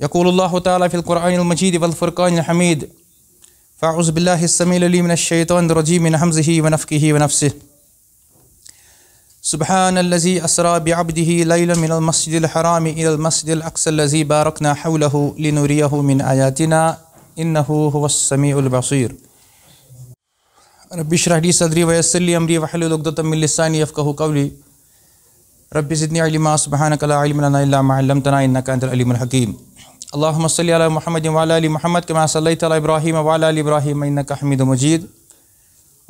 يقول الله تعالى في القرآن المجيد والفرقان الحميد فأعوذ بالله السميل لي من الشيطان الرجيم من حمزه ونفكه ونفسه سبحان الذي أسرى بعبده ليلا من المسجد الحرام إلى المسجد الأقصى الذي باركنا حوله لنريه من آياتنا إنه هو السميع البصير رب اشرح لي صدري ويسر لي أمري وحلل عقدة من لساني يفقه قولي رب زدني علما سبحانك لا علم لنا إلا ما علمتنا إنك أنت العليم الحكيم اللهم صل على محمد وعلى ال محمد كما صليت على ابراهيم وعلى ال ابراهيم انك حميد مجيد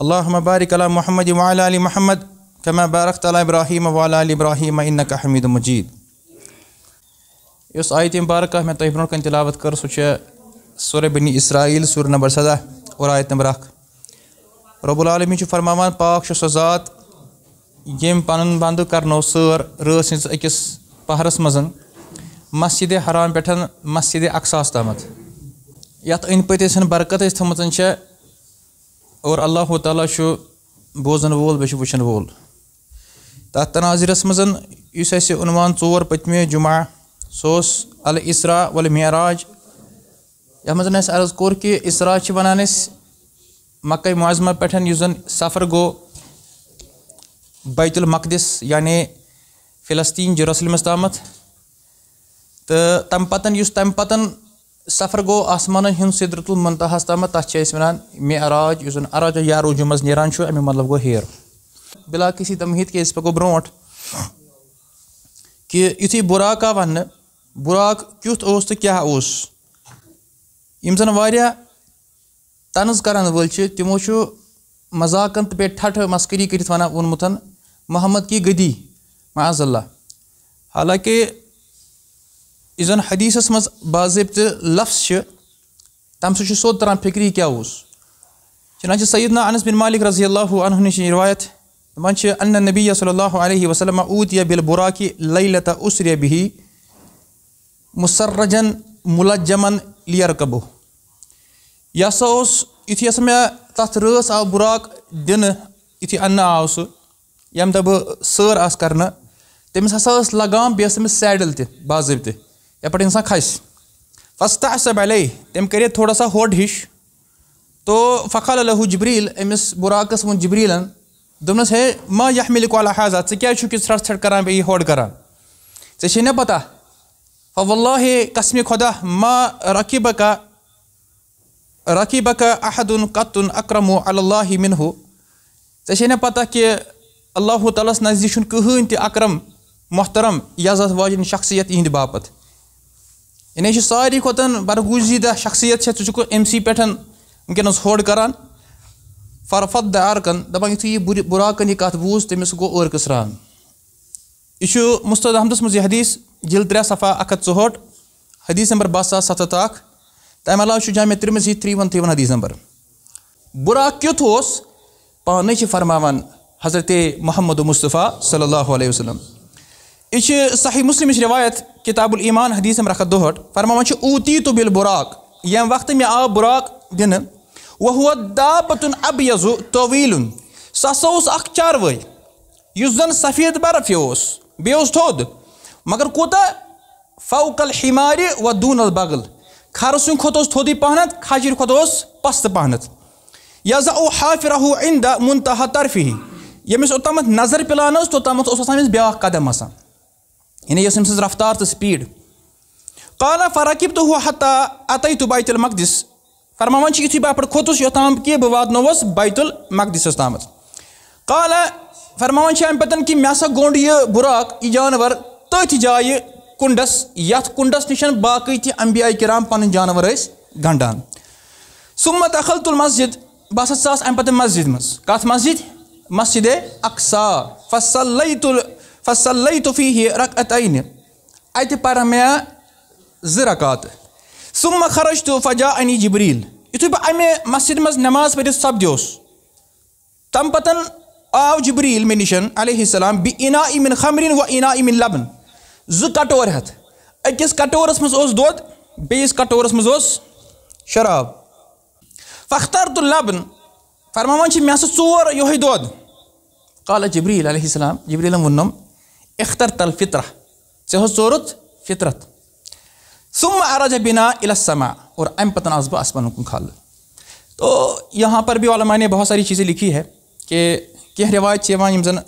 اللهم بارك على محمد وعلى ال محمد كما باركت على ابراهيم وعلى ال ابراهيم انك حميد مجيد اس آیت مبارکہ میں تۄہہِ برونٛہہ کَنہِ تِلاوت کٔر سُہ چھےٚ سورہ بنی اسرائیل سورہ نمبر سداہ اور آیت نمبر اکھ رب العالمی چھُ فرماوان پاک چھُ سۄ ذات ییٚمۍ پَنُن بنٛدٕ کَرنو سٲر رٲژ سٕنٛز أکِس پہرَس منٛز مسجد حرام پہ مسجد اقساس تام یت اد پس برکت اچھی تم اور اللہ تعالیٰ بوزن وول بیچ وچن وول تر تناظرس اس عنوان ثور پتم جمعہ سہ ال والمعراج و الماج یع مرض کور کہ اصرا معظمہ وان یُس زن سفر گو بیت المقدس یعنی فلسطین جروسلمس تامت تہٕ تَمہِ پَتہٕ یُس تَمہِ پَتہٕ سفر گوٚو آسمانَن ہُنٛد سِدرت المنتہَس تامَتھ تَتھ چھِ أسۍ وَنان مےٚ عراج یُس زَن عراج یا روٗجوٗ منٛز نیران چھُ اَمیُک مطلب گوٚو ہیر بِلا کِسی تمہِ کہِ أسۍ پَکو برونٛٹھ کہِ یُتھُے بُراک آو وَننہٕ بُراک کیُتھ اوس تہٕ کیٛاہ اوس یِم زَن واریاہ طنٕز کَرَن وٲلۍ چھِ تِمو چھُ مزاقَن تہٕ بیٚیہِ ٹھٹھٕ مَسکٔری کٔرِتھ وَنان ووٚنمُت محمد کی گٔدی معاذ اللہ حالانکہِ یُس زَن حدیٖثَس منٛز باضٲبطہٕ لفظ چھِ تَمہِ سۭتۍ چھُ تم سو تران کیٛاہ اوس نا سعید انس انسبن ملک رضی اللہ عنہ نِش رِوایت دَپان چھِ اَنہ نبی صلی اللہ علیہ وسلم بِل بُراکہِ اوتیا بل براکی بِہی مُسرجن مُلجمن لِیر کبو یہِ ہسا اوس یُتھُے ہسا مےٚ تَتھ رٲژ آو بُراک دِنہٕ یُتھُے اَننہٕ آو سُہ ییٚمہِ دۄہ بہٕ سٲر سہ کَرنہٕ تٔمِس ہسا ٲس لگام بیٚیہِ ٲس تٔمِس سیڈٕل تہِ باضٲبطہٕ یا پٹ انسان کھس فستا صب علیہ تم کرے تھوڑا سا ہوٹ ہش تو فخال الہ جبریل امس براکس ون جبریلن دمنس ہے ما یحمل کو اللہ حاضہ ثے کیا چھ ٹھٹ ٹھٹ کران بیٚیہِ یہِ ہوٹ کران ژےٚ چھی نہ پتہ فو اللہ قسمِ خۄدا ما رقی بکا رقی بکا احدُن قطُن اکرمو اللہ منہو ژےٚ چھی نہ پتہ کہِ اللہ تعالیٰ ہس نزدیٖک چھُنہٕ کٕہٕنۍ تہِ اکرم محترم یزت واجن شخصیت یِہنٛدِ باپتھ یعنی یہ ساری کھتن برگوزی شخصیت چھے چھے کھو ایم سی پیٹھن ان کے نظر ہوڑ کران فرفت دا آرکن دا باگی تو یہ براکن یہ کاتبوز تیمیس کو اور کسران اسو مستد حمدس مزی حدیث جل تریا صفحہ اکت سہوٹ حدیث نمبر ساس ساتھ تاک تایم اللہ شو جامعہ ترمزی تری ون تری ون حدیث نمبر براک کیو توس پانے چھے فرماوان حضرت محمد مصطفیٰ صلی اللہ علیہ وسلم یہ صحیح مسلمس روایت کتاب الایمان حدیثم رکھت دوہٹ فرماج اوتی تو بل براک یمہ وقت میں آو براق دن و دا پتن ابیزو طویل سو ہسا اس چارو اس زن سفید برف بیس تھود مگر کوتا فوکل حمار و دون البغل دونل بغل خر تھودی پہنت خجر کھت اس پست پہنت یہ او حافرہ این دہ منتہا ترفی یمس اوتامت نظر پلان توتامت بیاکھ قدم آسان یعنی یہ سمسز رفتار تو سپیڈ قال فراقب تو ہوا حتی اتی تو بایت المقدس فرماوان چی اتی باپر کھوتوس یو تام کی بواد نووس بایت المقدس استامت قال فرماوان چی امپتن کی میاسا گونڈ یہ براک ای جانور تو تی جائی کنڈس یا تھ کنڈس نشن باقی تی انبیاء کرام پانن جانور ایس گھنڈان سمت اخل تو المسجد باس اتساس امپتن مسجد مس کات مسجد مسجد اقصار فسلیت المسجد فصلئی طفی رکت انہ اتہ پہ ز رکات ثم خرجت تو انی جبریل یعنی بہ امہ مسجد مز نماز پھر سپدوس تم پتن آو جبریل مے نشن علیہ السلام بینا امن خمر و اینا امین لبن کٹور زٹور ہکس کٹورس اوس من دس کٹورس مز شراب فختر تو لبن ہسا ژور مسا ثور دالہ جبریل علیہ السلام جبریم وونم اختر فطرہ چہو سورت فطرت ثم عرج بنا الاسما اور ام پتن اسمان کن کھال تو یہاں پر بھی علماء نے بہت ساری چیزیں لکھی ہے کہ کہ روایت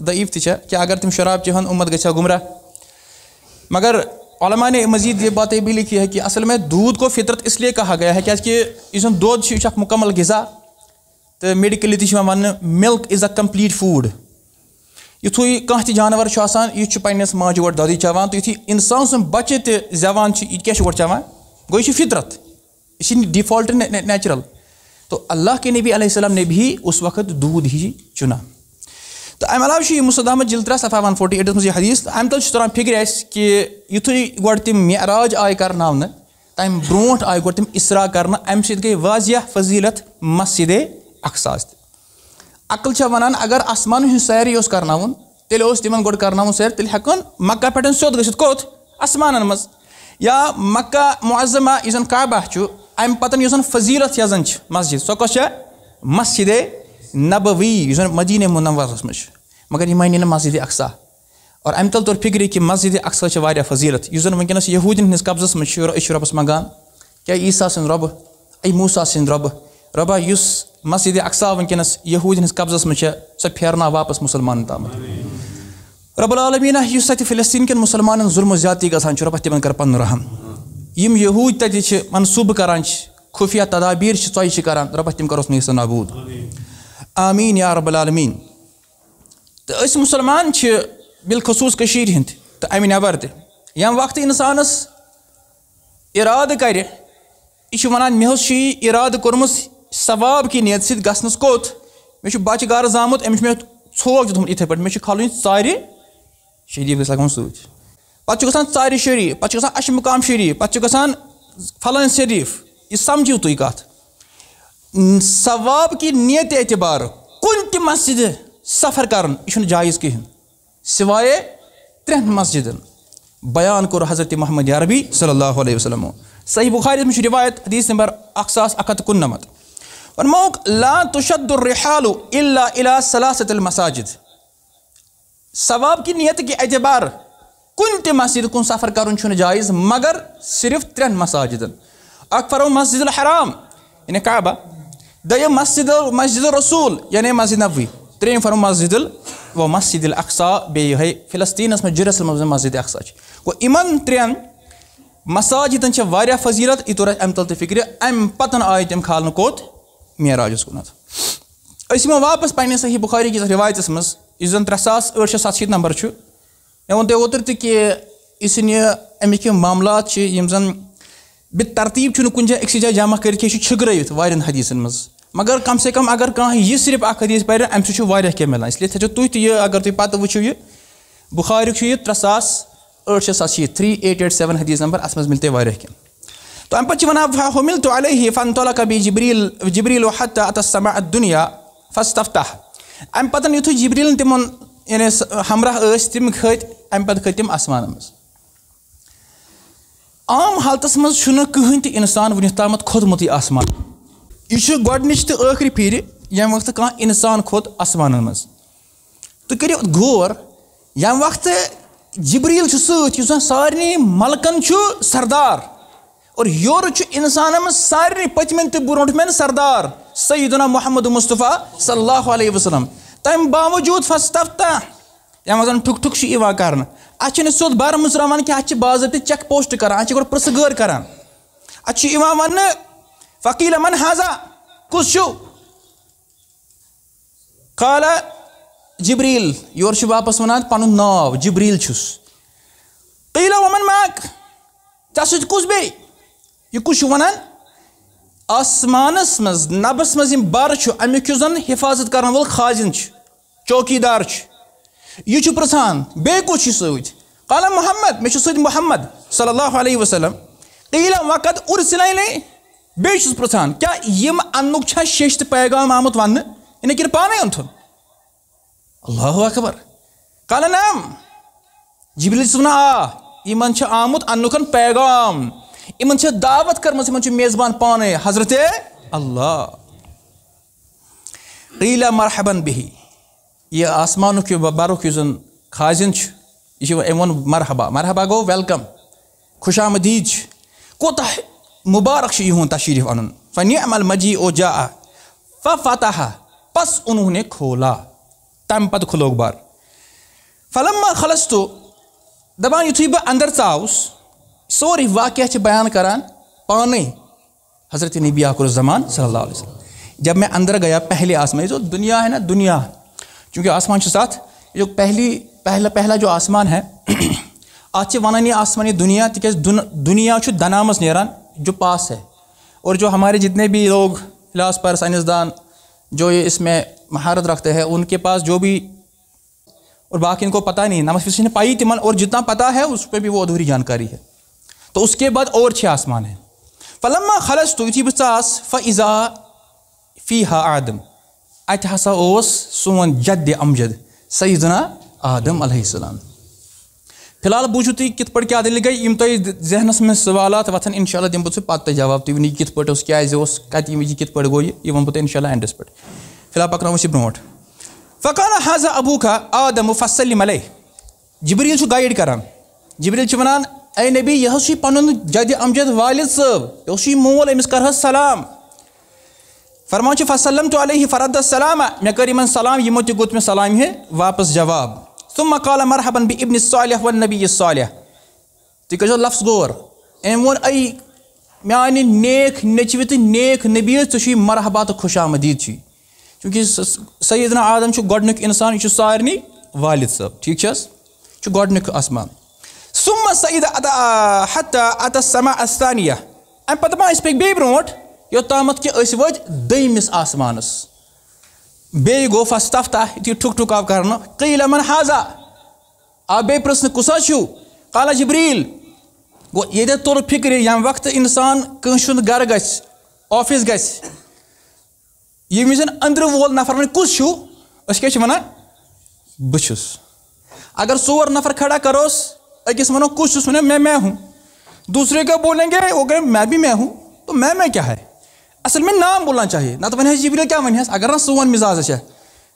دعیف کہ اگر تم شراب چیون اُمت گچھا غمرہ مگر علماء نے مزید یہ باتیں بھی لکھی ہے کہ اصل میں دودھ کو فطرت اس لیے کہا گیا ہے کی دودھ یہ مکمل غذا تو میڈیکلی تنہوں milk is a complete food آسان بَچہِ تہِ زٮ۪وان چھِ یہِ کیٛاہ چھُ تو انسان گوٚو یہِ چھُ گوئی فطرت یہ ڈیفالٹ نیچرل تو اللہ کے نبی علیہ السلام نبی اس وقت دودھ ہی اَمہِ تو چھُ یہِ مصد احمد جلترا سفا وَن فوٹی کہِ یُتھُے حدیث تِم معراج آیہِ کَرناونہٕ کہ برونٛٹھ آیہِ آئے تِم اِسرا کَرنہٕ آئے سۭتۍ گٔے واضح فضیلت مسجد اقساس تہِ عقل ونان اگر آسمان ہن سیر یہ کرنا تیل اس تم گوڑ کر سیر تیل ہکن مکہ پہ سیود گھت کت آسمان مز یا مکہ معظمہ یہ زن کعبہ ام پتن یہ زن فضیلت یا زن مسجد سو کس مسجد نبوی یہ زن مدین منور مجھ مگر یہ مانے مسجد اقسا اور ام تل طور فکر کہ مسجد اقسا واریہ فضیلت یہ زن ونکس یہودین ہن قبضہ مجھے ربس منگان کیا عیسیٰ سن رب اے موسیٰ سن رب ربا اس مسجد اقصا ونکس یہود قبضہ مجھے پھیرنا واپس مسلمان تام رب العالمینہ اس فلسطین کن مسلمان ظلم و زیادتی گا رب تم کر پن رحم یم یہود تتہ منصوبہ کران خفیہ تدابیر چویش کر رب تم کروس نیس نابود آمین یا رب العالمین تو اس مسلمان بالخصوص کشیر ہند تو امہ نبر تم وقت انسانس اراد کر یہ ونان ارادہ کورمس ثواب کی نیت شریٖف گژھِ گھر سۭتۍ پَتہٕ چھُ گژھان شریف شریٖف پَتہٕ چھُ گژھان اَشہِ مُقام شریٖف پَتہٕ چھُ گژھان فلٲنۍ شریٖف یہِ سمجيو تُہۍ کَتھ ثواب کہِ نیتہِ اعتبار کُنہِ تہ مسجد سفر چھُنہٕ جائز کِہیٖنۍ سوائے ترٛٮ۪ن مسجد بیان کوٚر حضرت محمد عربی صلی اللہ علیہ صحیح سي بخاری چھُ رِوایت حدیٖث نمبر اَکھ ساس تہٕ کُننَمَتھ فرماؤ لا تشد الرحال الا الى ثلاثه المساجد ثواب کی نیت کے اعتبار کن تہ مسجد کن سفر کرن چھن جائز مگر صرف ترن مساجدن اک فرو مسجد الحرام یعنی کعبہ دیم مسجد مسجد الرسول یعنی مسجد نبوی تریم فرو مسجد ال و مسجد الاقصا ہے القصاء بیلسینس مزرس مزہ مسجد اقصا القصن ترن مساجن فضیلت یہ تر اتل فکر ام پتن آئی تم کالن کت میراجس کنت ہم واپس صحیح بخاری کس روایتس مزن ترے ساس یٹ شی ست شیت نمبر اوترٕ اوتر کہِ کہ اس امک یِم معاملات أکسٕے جایہِ جمع کرکر وارن حدیثن منٛز مگر کم سے کم اگر یہ صرف اَمہِ پہ چھُ واریاہ کینٛہہ مِلان اِسلیے اس لیے تہِ تھی اگر تھی یہِ ترٛےٚ ساس شیت سَتشیٖتھ تھری ایٹ ایٹ سیون حدیث نمبر تۄہہِ ملتے کینٛہہ طبعا بچي منا فحملت عليه فانطلق بجبريل جبريل حتى أتى السماء الدنيا فاستفتح أم بطن يتو جبريل تمون يعني همراه أس تم خيت أم بطن خيت تم أسمان مز عام حالتس مز شنو كهين تي إنسان ونيت تامت خود متي أسمان يشو قد نشت آخر پيري يم وقت كان إنسان خود أسمان مز تكريو غور يم وقت جبريل شو سوت يسان سارني ملكن چو سردار اور یور ان سارے پتم تو برٹمین سردار سیدنا محمد مصطفیٰ صلی اللہ علیہ وسلم تم باوجود فستفتہ یا مزن ٹھک ٹھک چی کر اتنا سیود بر متروانا کی باضہ چیک پوسٹ پرس ون فقیل من حزہ کس خالہ جبریل یور واپس ونان ناو جبریل چھس قیلو ومن ماک ٹھیک کس بیٚیہِ یہ کس ونان آسمانس مز نبس مز بر امی زن حفاظت کرن وول خاضن چوکی دار یہ پی کچھ یہ سین قالم محمد مے سب محمد صلی اللہ علیہ وسلم عیل وقت ار سلائی پہ یہ ان شیشت پیغام آمت ون کن پانتھن اللہ اکبر و خبر قالن عم جب صنع آن پیغام دعوت کرم میزبان پانے حضرت اللہ قیلا مرحبا بہی یہ آسمان برک خاض مرحبا مرحبا گو ویلکم خوش آمدید مدید کو مبارک سے یہون تشریف ان فنعم المجی او جا ففتح پس نے کھولا پت کھلوک بار فلم خلستو دہی بہ اندر اؤس سوری واقعہ چھ بیان کران پانے حضرت نبی آکر الزمان صلی اللہ علیہ وسلم جب میں اندر گیا پہلے آسمان یہ جو دنیا ہے نا دنیا چونکہ آسمان چھ ساتھ جو پہلی پہلا پہلا جو آسمان ہے آج یہ آسمان یہ دنیا تکیز دنیا چھ دنامس نیران جو پاس ہے اور جو ہمارے جتنے بھی لوگ پر سائنسدان جو یہ اس میں مہارت رکھتے ہیں ان کے پاس جو بھی اور باقی ان کو پتہ نہیں نامس فیسی نے پائی تماً اور جتنا پتہ ہے اس پہ بھی وہ ادھوری جانکاری ہے تو اس کے بعد اور چھ آسمان ہیں فلما تو یوتھی بساس فضا فی ہا آدم ات ہسا اس سون جد امجد سیدنا آدم علیہ السلام فی الحال بوجھو تھی کت پہ کیا دلی گئی ذہنس میں سوالات ان شاء اللہ دم بہت سر پتہ جواب تھی ونی کت پہ جی یہ کت پہ ان شاء اللہ اینڈس پہ فی الحال پکنس یہ برو فکانہ حضا ابوکھا آدم و فصل جبریل گائڈ کران جبریل وا اے نبی یہ پن جد امجد والد یہ مول امس کر سلام فرمان فسلم تو علیہ فرد السلام مے کر سلام گوت سلام ہے واپس جواب ثم مرحبا بی ابن صالح و نبی یہ صالح لفظ غور ام وی نیک نیخ نچویت نیک نبی مرحبا تو خوش آمدید چی چونکہ سیدنا آدم گوڈنی انسان یہ سارنی والد صیک آسمان ثم سعید مہ اتس سما استانیہ امہ پہ پکی ٹھُک یوتام کہ آسمان بی حاضا فستہ بیٚیہِ ٹھک کُس حظ چھُو کالا جبریٖل گوٚو ییٚتٮ۪تھ حاصو فِکرِ ییٚمہِ وقتہٕ اِنسان کٲنٛسہِ ہُنٛد گَرٕ گژھِ آفِس گژھِ ییٚمہِ وِزِ أنٛدرٕ وول نفر چھِ وَنان بہٕ چھُس اگر ژور نفر کھڑا کَروس ایک اس منو کچھ سنیں میں میں ہوں دوسرے کا بولیں گے وہ کہیں میں بھی میں ہوں تو میں میں کیا ہے اصل میں نام بولنا چاہیے نہ تو ونہ جبریل کیا ونہ اگر نہ سون مزاج ہے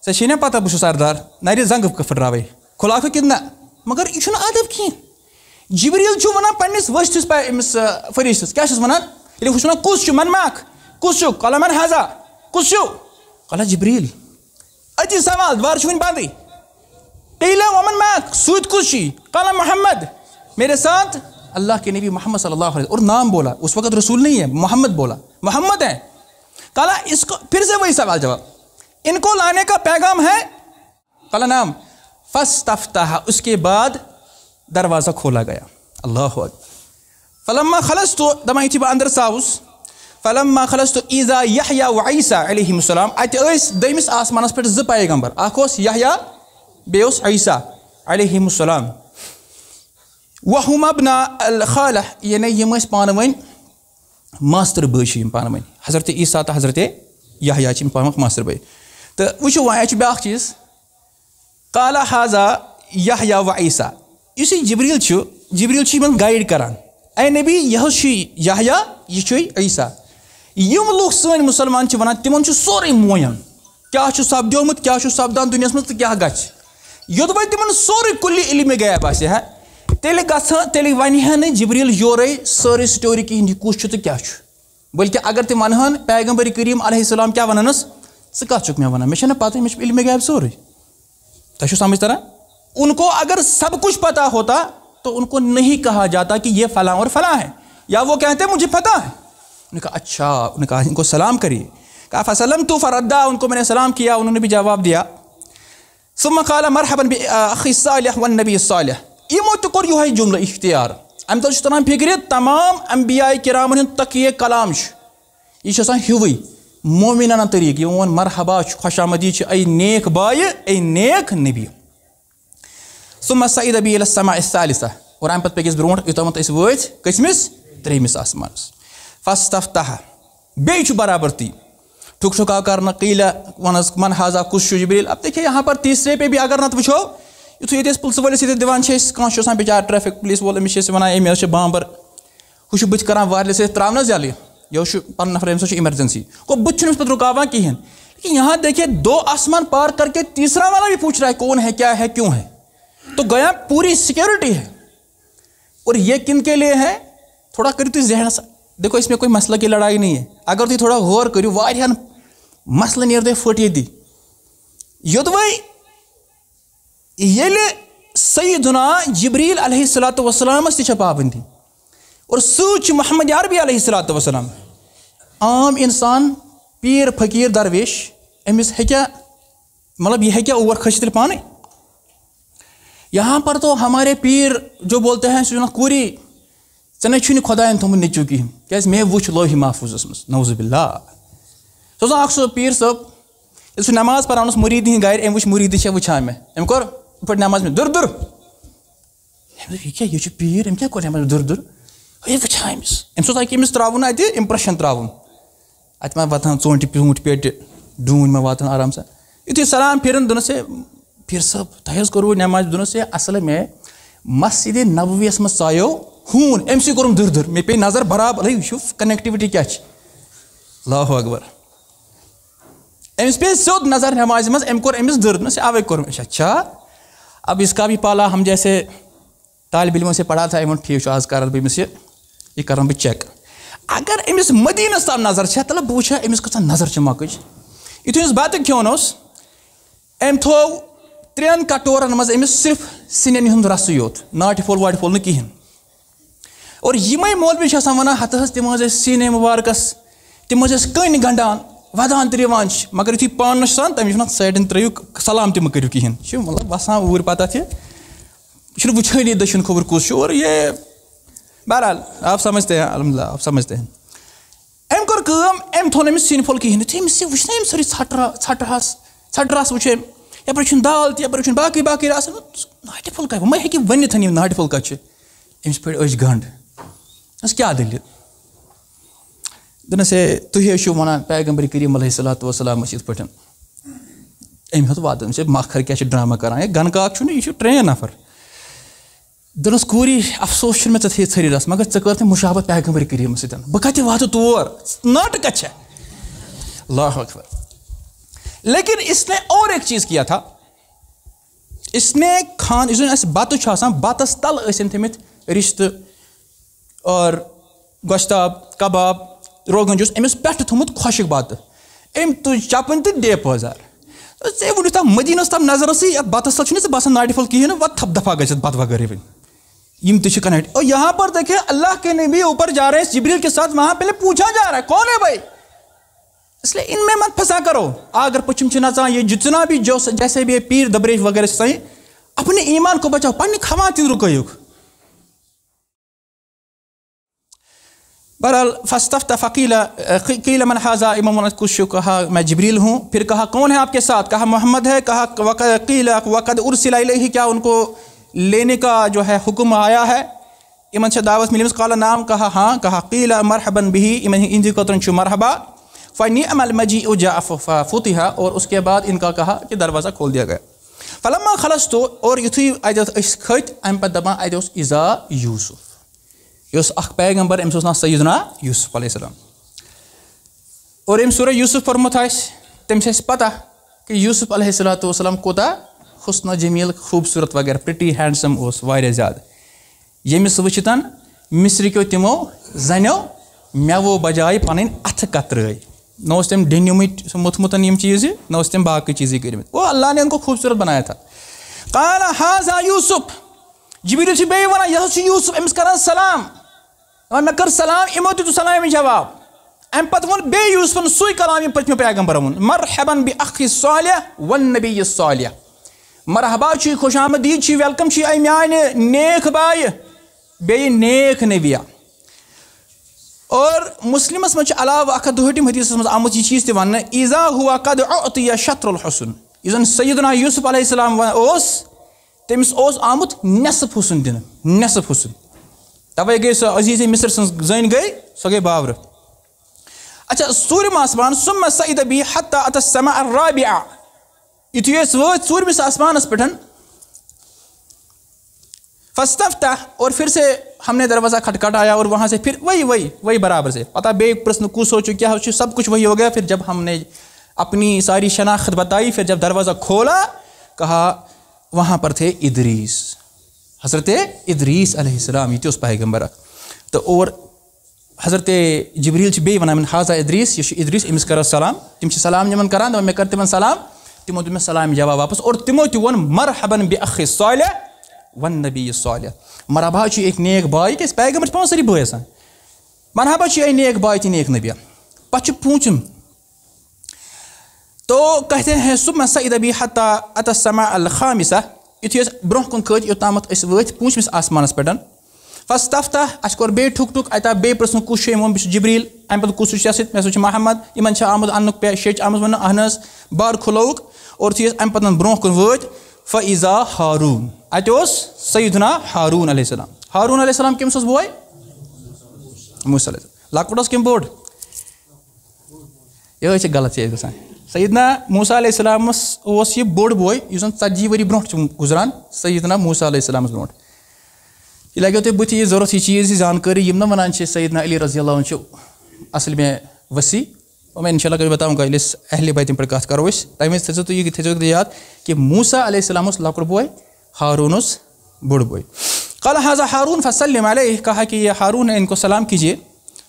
سے چھنے پتہ بہ سردار نرِ زنگ پھٹراوے خلافہ کت نہ مگر یہ چھ ادب کی جبریل چھ ونان پنس وشتس پہ امس فرشتس کیا چھس ونان یلی ہوشنا کس چھ من ماک کس چھ کلا من ہزا کس چھ کلا جبریل اتی سوال دوار چھ ون باندی کشی کالا محمد میرے ساتھ اللہ کے نبی محمد صلی اللہ علیہ وسلم اور نام بولا اس وقت رسول نہیں ہے محمد بولا محمد ہے کالا اس کو پھر سے وہی سوال جواب ان کو لانے کا پیغام ہے کالا نام فستا اس کے بعد دروازہ کھولا گیا اللہ فلما خلص تو تھی با اندر ساوس فلما خلص تو عیزہ و عیسیٰ علیہ السلام ایس دیمس آسمانس پر زب پیغمبر آخوس یا بی اس عیصیٰہ علیہم السلام و حمنہ یعنی اس پانے ماست بے پان حضرت عیٖسا تہٕ حضرت یاہیا چھِ یِم پانہٕ ؤنۍ بٲے تہٕ وٕچھِو وۄنۍ تو چھُ بیٛاکھ چیٖز کالا حاضا یاہیا و عیٖسا یُس یہِ جبریٖل چھُ جبریٖل چھُ جبریل گائڈ کر اے نبی یہِ یہِ حظ چھُے چھُے یاہیا عیٖسا یہ عیسہ ہم لوگ سن مسلمان وان تمہ سوری موین کیا چھُ سَپدان دُنیاہَس منٛز تہٕ کیا گژھِ یو تم سوری کلی علم غیب ہا تیٚلہِ وَنہِ تیل ون جبریل یورئی سٲرٕے سٹوری چھُ بلکہ اگر تم ونہن پیغمبر کریم علیہ السلام کیا ونانس ثتنا پتہ میں علم غیب چھُو تمجھ تَران ان کو اگر سب کچھ پتہ ہوتا تو ان کو نہیں کہا جاتا کہ یہ فلاں اور فلاں ہیں یا وہ کہتے مجھے پتہ ہے انہوں نے کہا اچھا انہوں نے کہا ان کو سلام کریے کہا فسلم تو فردا ان کو میں نے سلام کیا انہوں نے بھی جواب دیا ثم قال مرحبا بأخي الصالح والنبي الصالح إيمو تقول يهي جملة اختيار أم تشتران بيقريت تمام أنبياء كرام تقية كلامش إيش أسان هوي مومنان طريق يوان مرحبا خوش آمدی أي نيك باي أي نيك نبي ثم سعيد بي إلى السماء الثالثة ورام پت پیگس برونٹ یوتامت أس وٲتۍ کٔژمِس ترٛیٚیمِس آسمانس فاستفتح بيش چھُ ٹھک ٹھکا کرنا قیلیا ون من حاضا کس شو جبریل اب دیکھیے یہاں پر تیسرے پہ بھی اگر نت یتھے یہ پلس وولس آسان بچار ٹریفک پولیس وول امس اچھے واقع بام بسلس ترل یہ ہو نفر امس سے ایمرجنسی گو بن پہ رکاوان کہین لیکن یہاں دیکھیے دو آسمان پار کر کے تیسرا والا بھی پوچھ رہا ہے کون ہے کیا ہے کیوں ہے تو گیا پوری سیکیورٹی ہے اور یہ کن کے لیے ہے تھوڑا کریو تھی ذہن دیکھو اس میں کوئی مسئلہ کی لڑائی نہیں ہے اگر تھی تھوڑا غور وارہن مسل نیرت پٹھیتی یودو یل صحیح دنان جبریل علیہ السلام تابندی اور محمد عربی علیہ السلام عام انسان پیر فقیٖر درویش أمِس ہیٚکیٛاہ مطلب یہ اوور تیٚلہِ پانے یہاں پر تو ہمارے پیر جو بولتے ہیں تھوٚمُت کوری کِہیٖنۍ کیٛازِ مےٚ وٕچھ لوہہِ محفوظ منٛز نوز اللہ سو سو مےٚ پیر دُر أمۍ نماز یہِ کیٛاہ یہِ چھُ پیٖر أمۍ کیٛاہ کوٚر نٮ۪ماز نماز میں ہے یہ پیر أمِس اوس امپریشن أمِس ترٛاوُن اَتہِ اِمپرٛٮ۪شَن ترٛاوُن ڈون ما واتان آرام یُتھُے سلام کوٚروٕ نٮ۪ماز پیر ہے اَصٕل مےٚ اصل مے منٛز ژایو ہوٗن أمۍ ام کوٚرُم دُر دُر میں پیٚیہِ نظر برابر ہے اللہ اکبر أمس پہ سیود نظر نماز مز ام کور امس در نس اوے کور اچھا اب اس کا بھی پالا ہم جیسے طالب علموں سے پڑھا تھا امن ٹھیک آز کر بہ امس یہ کرم بہ چیک اگر امس مدینس تام نظر سے تلب بہ وچھا امس کتنا نظر چھ مکج یتھے اس بات کیوں اس ام تھو ترین کٹورن مز امس صرف سنین ہند رس یوت ناٹ پھول واٹ پھول نہ کہین اور یمے مولوی چھ آسان ونان ہتس تم ٲسۍ سینے مبارکس تم ٲسۍ کن گنڈان ودان مگر یُتھُے پانہٕ یو پانچ تمہ سائڈ ترق سلام ترقی کھینچ مسا یہِ چھُنہٕ وٕچھٲنی دٔچھُن دشن کُس چھُ اورٕ یہ بہرحال آپ سمجھتے ہیں سِنۍ پھوٚل کِہیٖنۍ یُتھُے أمِس یہِ وٕچھ نہ وی ٹھٹ ژھٹرا ژھٹراہَس ژھٹراہَس وٕچھ أمۍ یَپٲرۍ چھُنہٕ دال تہِ یَپٲرۍ چھُنہٕ تپ بے بے راس ناٹر پھوک ما پھوٚل ورنت چھِ أمِس پھوک أچھ گنڈ أمِس کیٛاہ دٔلیٖل دنس ہے تھی وَنان پیغمبر کریم علیہ السلات و سلام پین امت واد مکھر کیا ڈرامہ کرے گن کہاکہ یہ ٹرین نفر کوٗری اَفسوس افسوس چھ ژےٚ تھٲیِتھ ژھٔریٖرَس مگر کٔر تم مشابت پیغمبر كريم سۭتۍ بہت کَتہِ واتہٕ تور ناٹک اللہ اکبر لیکن اس اِس اور ایک چیٖز کیا تھا اِس نے خان اس چھُ آسان بتس تل ٲسِن تھے رشتہ اور گۄشتاب کَباب جوس امس پیٹ خوشک بات ام تج تو دے پار ون تم مدینہ تم نظر سے بتس باسان ناٹ کہین وت تھپ دفاع گھت بت وغیرہ ترجیح کنیکٹ اور یہاں پر دیکھیں اللہ کے نبی اوپر جا رہے ہیں جبریل کے ساتھ وہاں پہلے پوچھا جا رہا ہے کون ہے بھائی اس لیے ان میں مت پھنسا کرو اگر پچھم بھی جو جیسے بھی پیر دبریش وغیرہ سا اپنے ایمان کو بچاؤ پنہ خواتین رکیوک برال قیل قیلہ حاضہ امام کچھ کہا میں جبریل ہوں پھر کہا کون ہے آپ کے ساتھ کہا محمد ہے کہا قیلہ وقد ارسل الیہ کیا ان کو لینے کا جو ہے حکم آیا ہے امن سے دعوت ملیم قال نام کہا ہاں کہا قیلہ مرحبا بحی ان قطر مرحبہ فنی ام المجی او جافا فتح اور اس کے بعد ان کا کہا کہ دروازہ کھول دیا گیا فلما خلص تو اور یتھے کھت ام پتہ اس ازا یوسف یہ اس اخ پیغمبر امس نا سیدنا یوسف علیہ السلام اور ام سورہ یوسف پورمت سے پتہ کہ یوسف علیہ السلۃ والسلام کوتا حسن جمیل خوبصورت وغیرہ پٹی اس زیادہ یمس وچت مسرک تمو ز مو بجائے پن کترے نا اس ڈھ موتمت چیز تم چیز چیزیں وہ اللہ نے ان کو خوبصورت بنایا تھا یوسف یہ یوسف امس سلام میرے سلام امو جواب اواب امہ پہ وے یوفن سی کلام پتمو پیغمبر مرحبن بھی اخیص و بہ یہ صالح مرحبا چی خوش احمد عید ویلکم چی آئی میانہ نیخ بائ نیک نویہ اور مسلمس منچ علاقہ دٹم حدیثیس مز آمت یہ چیز تنہن عیزا ہوا قدیا شطر الحسن اسن سعید النہ یوسف علیہ السلام اوس تمس آمت نصف حسن دن نصف حسن تَوَے گئی سو عزیز مصر سن زن گئی سو گئی باور اچھا سورم آسمان ثم سعید بی حتی ات السماء الرابعہ یتھے اس وقت سورمس آسمانس پٹھن فستفتہ اور پھر سے ہم نے دروازہ کھٹکھٹایا اور وہاں سے پھر وہی وہی وہی برابر سے پتہ بے پرسن کو سوچو کیا ہو سب کچھ وہی ہو گیا پھر جب ہم نے اپنی ساری شناخت بتائی پھر جب دروازہ کھولا کہا وہاں پر تھے ادریس حضرت ادریس علیہ السلام یہ پیغمبر برق تو اور حضرت جبریل بی بیان حاصہ ادریس یہ ادریس امس کر سلام تم سلام نمن کر سلام تمو دس سلام جواب واپس اور تمو بے اخ صالح ون نبی یہ سالہ مرحبہ یہ نییک کس پیغمبر پانچ سی بھائی آسان مرحبا یہ نیک بای تی پہ پچم تو کہتے ہیں سب مسا ادبی حتہ اتسما الخامسہ یُتھُے أسۍ برونٛہہ کُن کھٔتۍ یوٚتامَتھ أسۍ وٲتۍ پوٗنٛژمِس آسمانَس پٮ۪ٹھ فَس تَفتاہ اَسہِ کوٚر بیٚیہِ ٹھُک ٹھُک اَتہِ آو بیٚیہِ پرٛژھنہٕ کُس چھُ یِمَن بہٕ چھُس جبریٖل اَمہِ پَتہٕ کُس چھُ ژےٚ سۭتۍ مےٚ سۭتۍ چھُ محمد یِمَن چھِ آمُت اَننُک پے شیٚچ آمٕژ وَننہٕ اہن حظ بار کھُلووُکھ اور یُتھُے أسۍ اَمہِ پَتہٕ برونٛہہ کُن وٲتۍ فہ عزا ہاروٗن اَتہِ اوس سعیدنا ہاروٗن علیہ السلام ہاروٗن علیہ السلام کٔمۍ سٕنٛز بوے مُسلم لۄکُٹ اوس کٔمۍ بوٚڑ یِہوٚے چھِ غلط چیٖز گژھان سیدنا موسیٰ علیہ السلامس اس یہ بوڑ بوئی یہ سن ستجی وری برونٹ چھو گزران سیدنا موسیٰ علیہ السلامس برونٹ یہ لگے ہوتے بہت یہ ضرورت ہی چیز ہی جان کری یہ منان چھے سیدنا علی رضی اللہ عنہ چھو اصل میں وسی اور میں انشاءاللہ کبھی بتاؤں گا اس اہل بیتیں پر کہت کرو اس تاہمی سے تو یہ تھے جو یاد کہ موسیٰ علیہ السلامس لکڑ بوئی اس بوڑ بوئی قال حاضر حارون فسلم علیہ کہا کہ یہ حارون ہے ان کو سلام کیجئے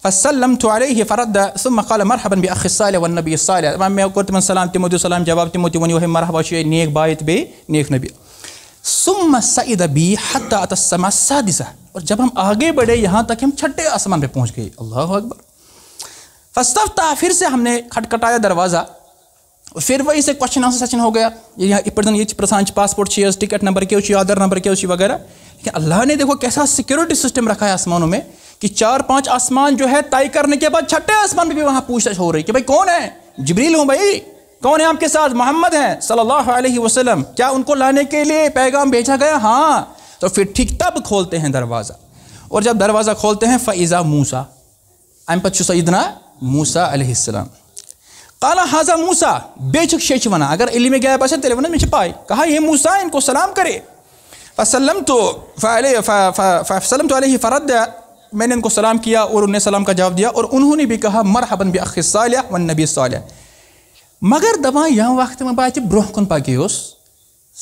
فسلمت عليه فرد ثم قال مرحبا باخي صالح والنبي صالح امام ما قلت من سلام تيموثي سلام جواب تيموثي وني وهي مرحبا شيء نيك بايت بي نیک نبی ثم سعد بی حتى اتى السماء السادسه اور جب ہم آگے بڑھے یہاں تک ہم چھٹے آسمان پہ پہنچ گئے اللہ اکبر فستفتا پھر سے ہم نے کھٹکھٹایا دروازہ پھر وہی سے کوشچن آنسر سیشن ہو گیا یہ پردن یہ پرسان پاسپورٹ چیز ٹکٹ نمبر کیا ہوچی آدھر نمبر کیا ہوچی وغیرہ لیکن اللہ نے دیکھو کیسا سیکیورٹی سسٹم رکھا ہے آسمانوں میں کہ چار پانچ آسمان جو ہے طے کرنے کے بعد چھٹے آسمان پہ بھی وہاں پوچھ ہو رہی کہ بھائی کون ہے جبریل ہوں بھائی کون ہے آپ کے ساتھ محمد ہیں صلی اللہ علیہ وسلم کیا ان کو لانے کے لیے پیغام بھیجا گیا ہاں تو پھر ٹھیک تب کھولتے ہیں دروازہ اور جب دروازہ کھولتے ہیں فعضا موسا پتہ سیدنا موسا علیہ السلام کالا حاضہ موسا بے چک شیچ ونا اگر علی میں گیا بس میں چھپائی کہا یہ موسا ان کو سلام کرے تو علیہ فرد میں نے ان کو سلام کیا اور انہیں سلام کا جواب دیا اور انہوں نے بھی کہا مرحبا بی اخی صالح و نبی صالح مگر دپان یہاں وقت میں بات برونہ کن پکے اس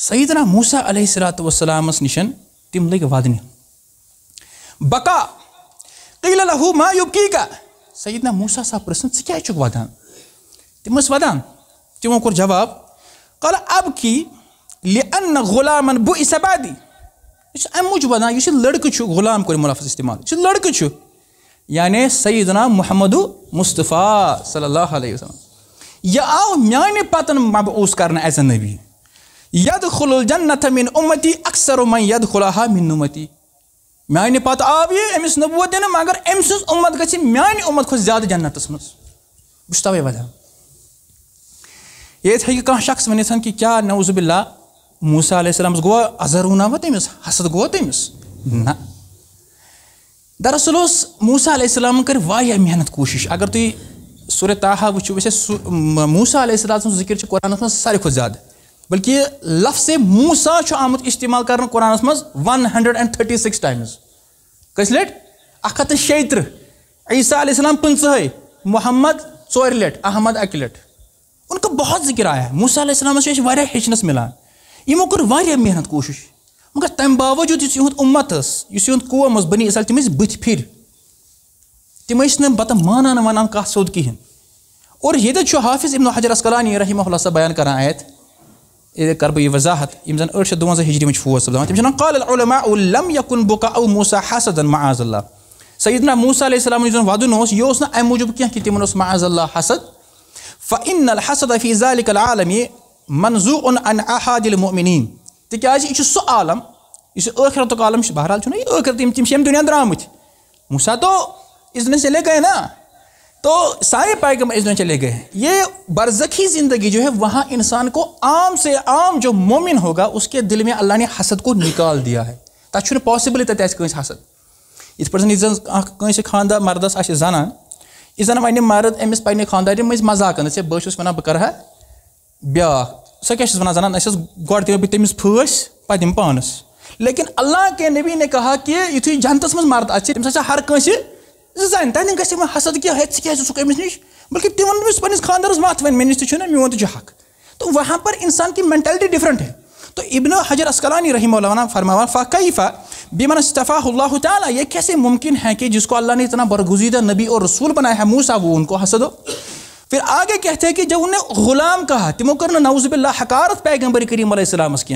سیدنا موسیٰ علیہ السلاۃ وسلام نشن تم لگ وادنی بقا قیل لہو ما یبکی کا سیدنا موسیٰ صاحب پرسن سے کیا چک وادان تم اس وادان تمو کور جواب قال اب کی لئن غلاما بو اسبادی یہ اموب و لڑکہ غلام قورم الفظ استعمال یہ لڑکہ یعنی سیدنا محمد مصطفیٰ صلی اللہ علیہ وسلم یہ آو مہن مب کر ایز اے نبی كھلو جنت مین اُمّی اكثر وھلا مین میانہ پتہ آو یہ امس مگر ام سز اُمت گھانہ امت كو زیادہ جنتس بہٕ چھُس تَوَے وَدان ییٚتہِ ہیٚکہِ کانٛہہ شخص ؤنِتھ کہِ کیٛاہ نوزب بلہ موسا علیہ السلامس گوا اظہر ہونا وہ تمس حسد گوا تمس نا دراصل اس موسا علیہ السلام کر واریاہ محنت کوشش اگر تھی سور تاحا وچو ویسے موسا علیہ السلام سن ذکر قرآن مز سارے کھت زیادہ بلکہ لفظ موسا چھ آمت استعمال کرنا قرآن مز one hundred and thirty six times کس لٹ اک ہتھ شی تر عیسیٰ علیہ السلام پنچہ محمد ٹور لٹ احمد اکہ لٹ ان کا بہت ذکر آیا ہے موسیٰ علیہ السلام سے ہچنس ملان یمو کوٚر واریاہ محنت کوٗشِش مگر تَمہِ باوجوٗد یُس یِہُنٛد اُمت ٲس یُس یِہُنٛد قوم اوس بٔنی اِسرایل تِم ٲسۍ بٕتھِ پھِرۍ تِم ٲسۍ نہٕ پَتہٕ مانان وَنان کَتھ سیوٚد کِہیٖنۍ اور ییٚتٮ۪تھ چھُ حافِظ اِمن حجر اسکلانی رحمہ اللہ صاحب بیان کران اَتہِ کَرٕ بہٕ یہِ وضاحت یِم زَن ٲٹھ شَتھ دُوَنٛزاہ ہِجری منٛز فوز صٲب دَپان تِم چھِ قال العلماء لم یکُن بُکا او موٗسا حسدن معاذ اللہ سیدنا موٗسا علیہ السلامُن یُس زَن وَدُن اوس یہِ اوس نہٕ اَمہِ موٗجوٗب کینٛہہ کہِ تِمن اوس معاذ اللہ حسد فَ الحسد فی ذالِک العالم منظو او انا دل مومن تاز یہ سہ عالم اس عالم سے بہرحال تِم چھِ ایم دنیا درٛامٕتۍ سا تو اس دن چلے گئے نا تو سارے پائی گئی اس دن چلے گئے یہ برزخی زندگی جو ہے وہاں انسان کو عام سے عام جو مومن ہوگا اس کے دل میں اللہ نے حسد کو نکال دیا ہے تب تَتہِ تیس کٲنٛسہِ حسد كت پھر زن كاسكہ خاندہ مردس زنان یہ زن ون مرد امس پہ خاندان مز بہٕ چھُس وَنان بہٕ کَرٕ ہا بیٛاکھ گۄڈٕ دِمہٕ بہٕ تٔمِس پھٲسۍ پَتہٕ دِمہٕ پانس لیکن اللہ کے نبی نے کہا کہ یتھے جنتس من مرد زٕ زَنہِ زائن گژھِ گی حسد کہ ہے مےٚ بلکہ تہِ پاند میون تہِ چھُ حق تو وہاں پر انسان کی مینٹیلٹی ڈِفرَنٛٹ ہے تو ابن حجر اسکلانی رحمہ اللہ عنہ فا قیفہ بے بنا صطف اللہ عالیہ یہ کیسے ممکن ہے کہ جس کو اللہ نے اتنا برگزیدہ نبی اور رسول بانے موسا ان کو حسد پھر آگے کہتے ہیں کہ جب انہیں غلام کہا تمو نعوذ باللہ حکارت پیغمبر کریم علیہ السلام اس کی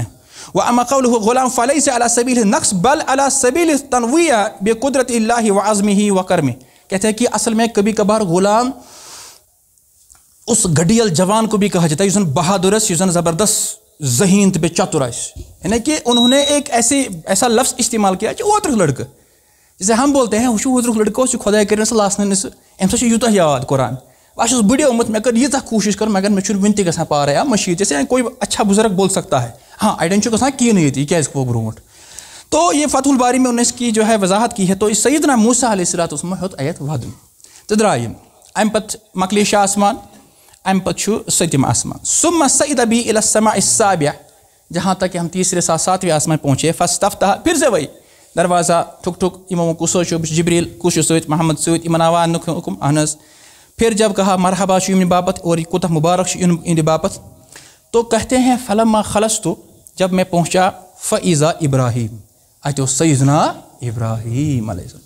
امکل غلام فلحِ سہ عبیل نقص بل علیہ سبیلِ تنویہ بے قدرت اللہ و ازم ہی و کرم کہتے ہیں کہ اصل میں کبھی کبھار غلام اس گھڑیل جوان کو بھی کہا جاتا ہے یوزن بہادرس یوزن زبردست ذہین تو بے یعنی کہ انہوں نے ایک ایسی ایسا لفظ استعمال کیا کہ اوترک لڑکہ ہم بولتے ہیں لڑکہ اس خدا کر صنصہ ام سوتہ یاد قرآن بہت چھس بڑیومت مے کر ییژہ کوشش کر مگر مے چھن ون تہ گژھان پارے آ مشیت سے کوئی اچھا بزرگ بول سکتا ہے ہاں اڑین چھ گژھان کہین یتی کیاز کو برونٹ تو یہ فتح الباری میں انہوں نے اس کی جو ہے وضاحت کی ہے تو اس سیدنا موسیٰ علیہ السلات عثمہ ہوت ایت ودن تو درائیم ایم پت مکلیش آسمان ایم پت چھو ستم آسمان ثم سید ابی الى السماع السابع جہاں تک ہم تیسرے ساتھ ساتویں آسمان پہنچے فستفتہ پھر سے وہی دروازہ ٹھک ٹھک امام کو سوچو جبریل کوشو سوت محمد سوت امناوان حکم اہن پھر جب کہا مرحبا امن باپت اور یہ اوور مبارک ان باپت تو کہتے ہیں فلما خلص تو جب میں پہنچا فعیزہ ابراہیم اتو سیدنا ابراہیم علیہ السلام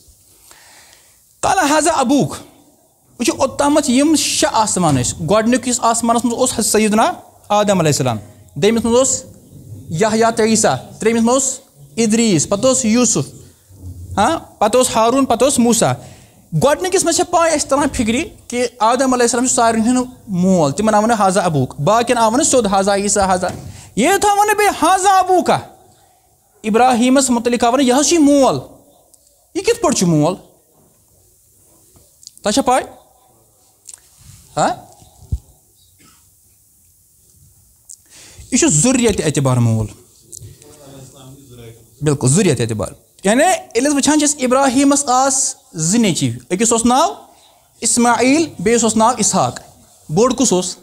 طالح ابوک وہ اوتامت یہ اس آسمانس اس مز سیدنا آدم علیہ السلام دمس منسیا تعیسہ تریمس منع ادریس پتہ یوسف ہاں پتہ اس ہارون پتہ موسا گۄڈنِکِس منٛز چھےٚ پاے اَسہِ تَران فِکرِ کہِ آدم علیہ السلام چھُ ساروٕے ہُنٛد مول تِمَن آو نہٕ حضا ابوٗک باقٕیَن آو نہٕ سیوٚد حضا عیٖسا حضا یہِ تھاوو نہٕ بیٚیہِ حضا ابوٗکا اِبراہیٖمَس مُتعلِق آو نہٕ یہِ حظ چھُے مول یہِ کِتھ پٲٹھۍ چھُ مول تۄہہِ چھا پاے ہہ یہِ چھُ ضروٗریت اعتبار مول بِلکُل ضروٗریت اعتبار یعنی ییٚلہِ أسۍ وٕچھان چھِ أسۍ اِبراہیٖمَس آس زٕ نیٚچی أکِس اوس ناو اِسماعیٖل بیٚیِس اوس ناو اِسحاق بوٚڑ کُس اوس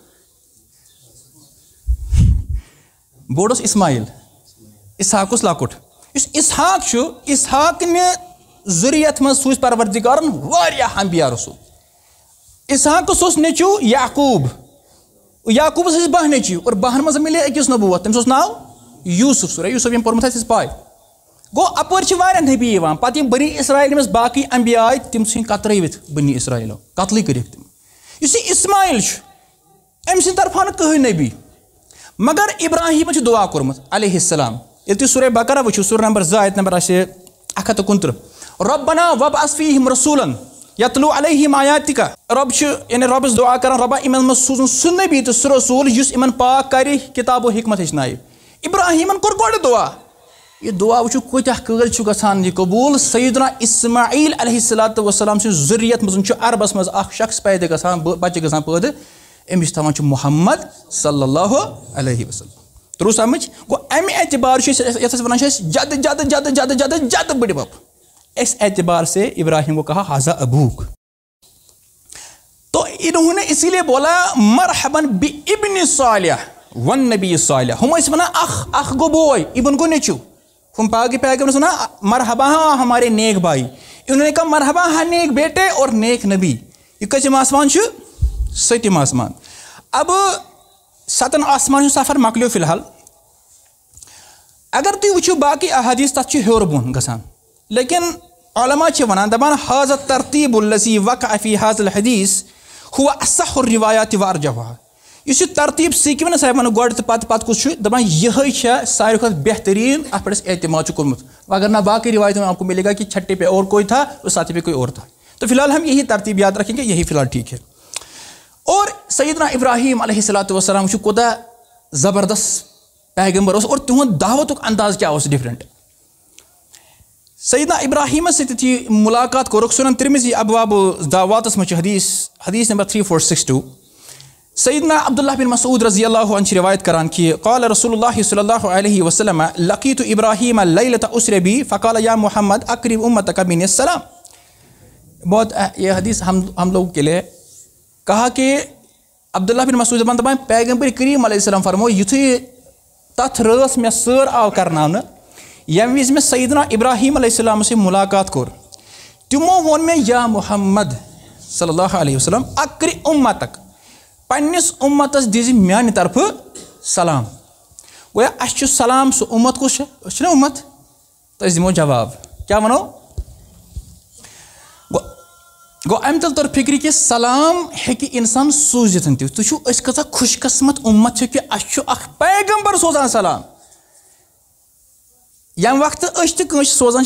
بوٚڑ اوس اِسماعیٖل اِسحاق اوس لۄکُٹ یُس اِسحاق چھُ اِسحاق نہِ ذٔریعَتھ منٛز سوٗز پَروَردِگارَن واریاہ ہمبیا رسوٗل اِسحاقَس اوس نیٚچوٗ یعقوٗب یعقوٗبَس ٲسۍ بَہہ نیٚچی اور بَہَن منٛز مِلے أکِس نبوت تٔمِس اوس ناو یوٗسُف سورُے یوٗسُف ییٚمۍ پوٚرمُت اَسہِ پاے گو اپنے نبی پہ بنی اسلس باقی امبی آئے تم ثن قطر بنی اسی قتل اسماعیل ام سرفا نکن نبی مگر ابراہیم دعا علیہ السلام یل تھی سورے بکرا ومبر سورہ نمبر نمبر آئے ہتھ کنتہ رب بن وب اصفیم رسولن یتلو تلو عل رۄب چھُ یعنی ربس دعا کر رۄبا عمن من سوٗزُن سُہ نبی تو سہ یُس امن پاک کرتاب و حکمت ہچنائ ابراہیم دعا یہ دعا وچھو چھو گسان یہ قبول سیدنا اسماعیل علیہ ال سے سن مزن چھو عربس آخ شخص پیدے گسان بچہ گسان امیش امس چھو محمد صلی اللہ علیہ وسلم ترو سمجھ گو ام اعتبار جد جد جد جد جد جد باپ اس اعتبار سے ابراہیم کو کہا حضا ابوک تو انہوں نے اسی لئے بولا مرحبا بی ابن صالح ون نبی صالح ہم اس بنا اخ اخ گو بوئی ابن نچو ہم پاک مرحبا ہاں ہمارے نیک بھائی انہوں نے کہا مرحبا ہاں نیک بیٹے اور نیک نبی یہ کچم آسمان ستم آسمان اب ستن آسمان سفر مکلیو فی الحال اگر باقی احادیث تک ہور بون گسان لیکن علماء ونان دبان حاضر ترتیب الذیح وقہ افی حدیث الحدیث ہوصح الروایات وار جواہ اس یہ ترتیب چھُ دپان یِہے پہ پہ کچھ بہتریٖن سی بہترین اتر اعتماد کورمت اگر نا باقی روایتوں کو ملے گا کہ چھٹے پہ کوئی تھا اور ساتھی پہ کوئی اور تھا تو فی الحال ہم یہی ترتیب یاد رکھیں گے یہی فی الحال ٹھیک ہے اور سیدنا ابراہیم علیہ صلاۃ وسلام كو زبردست پیغمبر تِہُنٛد تہد انداز كیا ڈفرنٹ سیدنا نا ابراہیمس یُتھُے ملاقات کوٚرُکھ سنان ترمیم ابواب دعوات مجھ حدیث حدیث number three four six two سیدنا عبداللہ بن مسعود رضی اللہ عنہ روایت کران کی قال رسول اللہ صلی اللہ علیہ وسلم لقیت ابراہیم لیلت اسر بی فقال یا محمد اقرب امت من السلام بہت یہ حدیث ہم لوگوں کے لئے کہا کہ بن مسعود بن مسعودہ پیغمبر کریم علیہ السلام فرمو یتھ تر رس میں سر آو آؤ میں سیدنا ابراہیم علیہ السلام سے ملاقات کور تمو ون میں یا محمد صلی اللہ علیہ وسلم اکر امتک پنس امتس دز میانہ طرف سلام گویا سلام سمت کس امت امو جواب کیا وو گو ام تل تر فکری کہ سلام ہکہ انسان سوزت تک توشقسمت امت پیغمبر سوزان سلام وقت اس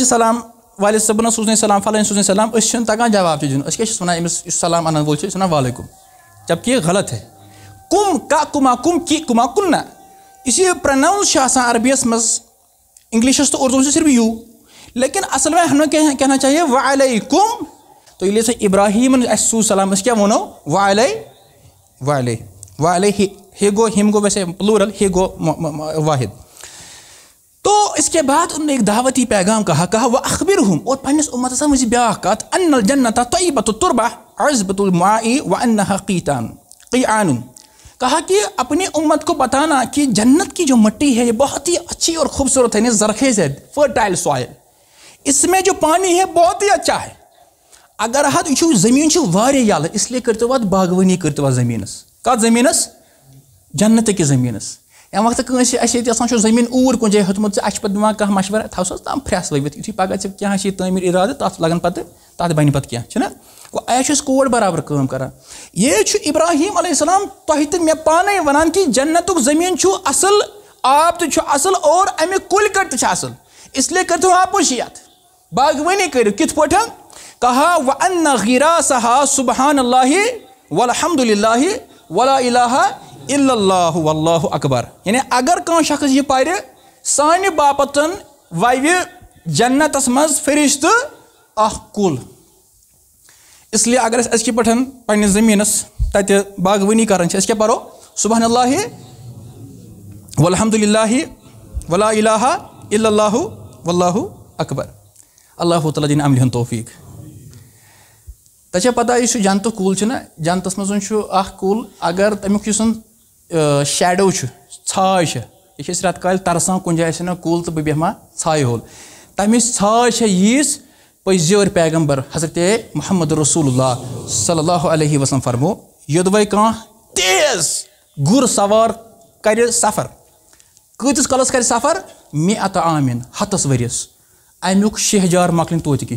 سلام ویسے صبح سونی سلام فن صحیح سلام جواب اسواب تین کہ واپس سلام ان سلام علیکم جبکہ یہ غلط ہے کم کا کما کم کی کما کن کننا اسی پرناؤنس چھ عربی اس مز انگلشس تو اردو سے صرف یو لیکن اصل میں ہمیں کہنا چاہیے وعلیکم تو یہ سے ابراہیم علیہ السلام اس کیا ونو وعلی وعلی وعلی ہی گو ہم گو ویسے پلورل ہی گو واحد تو اس کے بعد انہوں نے ایک دعوتی پیغام کہا کہا وَأَخْبِرْهُمْ اور پہنے امت سے مجھے بیاہ کہا ان الجنت طیبت تربہ عزبت المعائی وانہا قیتان قیعان کہا کہ اپنی امت کو بتانا کہ جنت کی جو مٹی ہے یہ بہت ہی اچھی اور خوبصورت ہے یعنی زرخیز ہے فرٹائل سوائل اس میں جو پانی ہے بہت ہی اچھا ہے اگر ہاتھ یہ زمین واریہ یل اس لیے کرتے وات باغوانی کرتے وات زمینس کت زمینس جنت کی زمینس یا یعنی وقت کنسی اسی تی اسان زمین اور کن جائے ہتمت سے اچھ پت دماغ کہا مشورہ تھا سوز تام پریس ویویت یتھی پاگا چھے کیا ہاں شی تعمیر ارادت تات لگن پتہ تات بینی پتہ کیا چھنا گوٚو اے چھُ اَسہِ کوٹ برابر کٲم کران یہِ چھُ ابراہیٖم علیہ السلام تۄہہِ تہٕ مےٚ پانے وَنان کہِ جنتُک زٔمیٖن چھُ اَصٕل آب تہِ چھُ اَصٕل اور اَمہِ کُلۍ کٔٹۍ تہِ چھِ اَصٕل اس لیے کٔرۍ تو آپوش یہ باغوانی کرو کت پاٹ کہا و ان غیرا سہا سبحان اللہ والحمد للہ ولا الہ الا اللہ واللہ اکبر یعنی اگر کان شخص یہ پڑے سان باپتن وی جنت مز فرشتہ اخ کل اس لیے اگر ازک پنس زمینس باغبنی کرو سبحان اللہ و ولا اللہ الا اللہ واللہ اکبر اللہ تعالیٰ دین امرہ توفیق تتہ اس جنت کل جنتس مزہ اخہ کل اگر تمیک شیڈو ٹھا ہے رات کال ترسان کن جائیں سنو کل تو بہما ھائے ہول تم ژھاے ہے یس پزور پیغمبر حضرت محمد رسول اللہ صلی اللہ علیہ وسلم فرمو یدوے کان تیز گر سوار کر سفر کتس کالس کر سفر می ات آمین ہتس ورس امیک شہجار مکلن مکل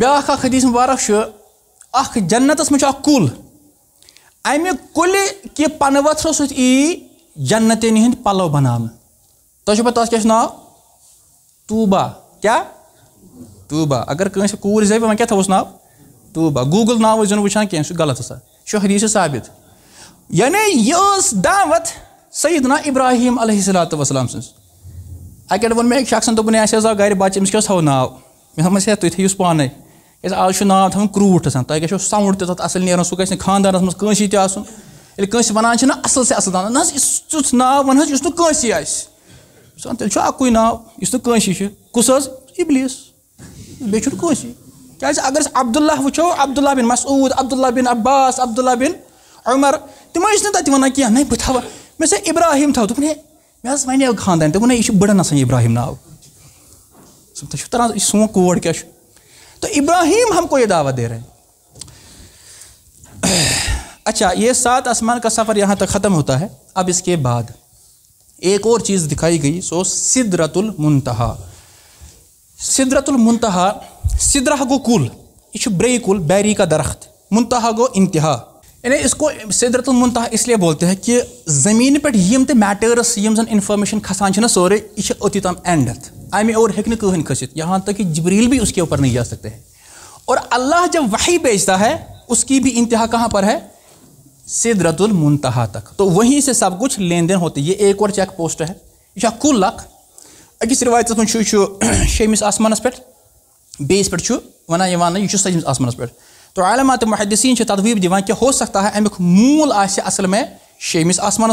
توا حدیث مبارک اخ جنتس من کل امہ کل پن ور ست ای جنتن ہند پلو بنانے تہ تس کیا نا توبہ کیا توبہ اگر کور وس ناو توبہ گوگل ناؤ یس وان کی غلط ہسا شو حدیث ثابت یعنی یہ دعوت سیدنا ابراہیم علیہ السلاتہ وسم سنگ وے ایک شخص دس آپ گھر بچ ناؤ می تھی تھی پانے کی آج ناؤ تنوٹس تک ساؤنڈ تک اصل نیان سو گھیں خاندان منسی تنس وصل سی اصل ناو نا اس یُس نہٕ کٲنٛسی آسہِ تل اکو ناؤس تو کس حص ابلیس بیان اگر عبد اللہ وچو عبد اللہ بن مسعود عبداللہ اللہ بن عباس ٲسۍ نہٕ بن عمر تمہیں نہ بہٕ بہت مےٚ سا ابراہیم تھو دوٚپُن ہے محسو خاندان آسان اِبراہیٖم ناو ابراہیم چھُو تران سون چھُ تو ابراہیم ہم کو یہ دعوت دے رہے ہیں اچھا یہ سات آسمان کا سفر یہاں تک ختم ہوتا ہے اب اس کے بعد ایک اور چیز دکھائی گئی سو المنتہا سدرت برے بری بیری کا درخت منتہا گو انتہا یعنی اس کو المنتہا اس لیے بولتے ہیں کہ زمین پہ تہ میٹرس انفارمیشن کھسان نا سورے یہ اوتی اور ہیکن کہین کھست یہاں تک کہ جبریل بھی اس کے اوپر نہیں جا سکتے ہیں اور اللہ جب وحی بیچتا ہے اس کی بھی انتہا کہاں پر ہے سدرت المنتہا تک تو وہیں سے سب کچھ لین دین ہوتے یہ ایک اور چیک پوسٹ ہے یہ کل اکس روایت منچ شیمس آسمان پیس پانے یہ ستمس آسمان پو عالمات تدویب دیوان دہ ہو سکتا ہے امیک مون اصل میں شیمس آسمان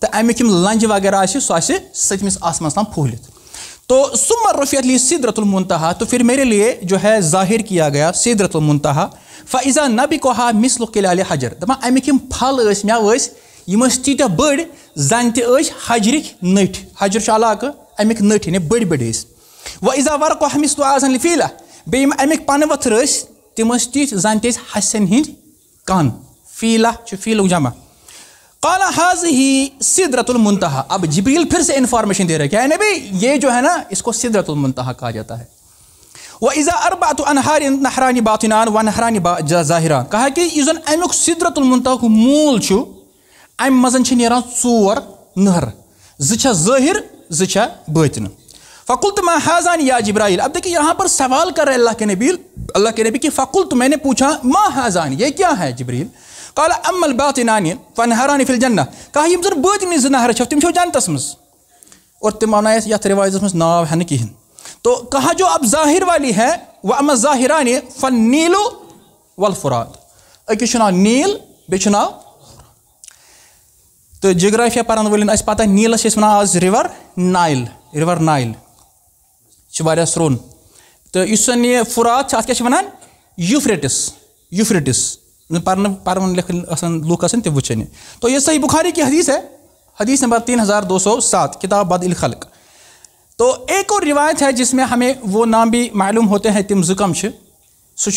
تو امیک یم لنج وغیرہ سو سہ ستمس آسمانس تام پھہلتھ تو سم رفیت لی سدرت المنتہا تو پھر میرے لیے جو ہے ظاہر کیا گیا سدرت المنتہا فضا نبی کوہا مسل قلعہ علیہ حجر دپان امیک یم پھل ٲسۍ مےٚ یہ یم ٲسۍ تیٖتیٛاہ بٔڑۍ زن تہِ ٲسۍ حجرٕکۍ نٔٹھۍ حجر چھُ علاقہٕ امیِکۍ نٔٹھۍ یعنی بڑ بڑ ٲسۍ وضا ورقہ مِس تو آزن لفیٖلا بیٚیہِ یِم امیِکۍ پنہٕ ؤتھٕر ٲسۍ تِم ٲسۍ تِتھۍ زن تہِ ٲسۍ حسن ہِنٛدۍ کن فیلہ چھُ فیٖلُک جمع حاضی سدرت المنتہا اب جبریل پھر سے انفارمیشن دے رہے کیا ہے نبی یہ جو ہے نا اس کو سدرت المنتہا کہا جاتا ہے وہ ازا با ظاہرہ کہا کہ یہ زن امیک سدرت المنتہا کو مول چھو ام مزن چھ نیران ژور نہر زچہ ظاہر زچہ باطن فقل تو حاضان یا جبرائیل اب دیکھیں یہاں پر سوال کر رہے اللہ کے نبی اللہ کے نبی کہ فقل تو میں نے پوچھا ما حاضان یہ کیا ہے جبریل قال اما الباطنان فانهران فی الجنه کہ یم زر باطن ز نہر چھو تم چھو جنتس مس اور تم انا اس یت روایت مس نا ہن کی تو کہا جو اب ظاہر والی ہے و اما ظاہران فالنیل والفرات اکی شنا نیل بیچنا تو جغرافیہ پرن ولن اس پتہ نیل اس اسنا is river Nile river Nile چوارہ سرون تو اس نے فرات چھ اس کیا چھ ونن یوفریٹس یوفریٹس پاً لکھ وی تو یہ صحیح بخاری کی حدیث ہے حدیث نمبر تین ہزار دو سو سات کتاب بد الخلق تو ایک اور روایت ہے جس میں ہمیں وہ نام بھی معلوم ہوتے ہیں تم زکم سہ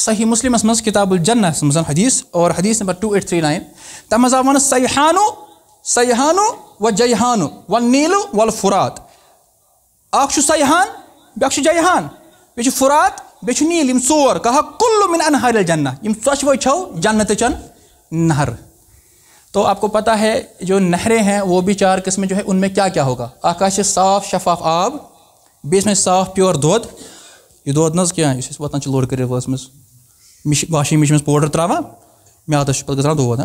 صحیح مسلمس مز کتاب الجنہ سمزن حدیث اور حدیث number two eight three nine one سیحانو سیحانو و سیاحانو سیاحانو و اخ سیحان بیک جیحان بیچ فرات بی نیل کہا کل من انہارے چھو جنت چن نہر تو آپ کو پتہ ہے جو نہرے ہیں وہ بھی چار قسمیں جو ہے ان میں کیا کیا ہوگا آکاش صاف شفاف آب بیس میں صاف پیور دد یہ دد نا کس اِس وتان لوڈ کری وسم واشنگ مشین میں پوڈر ترا میادس پہ گزران دود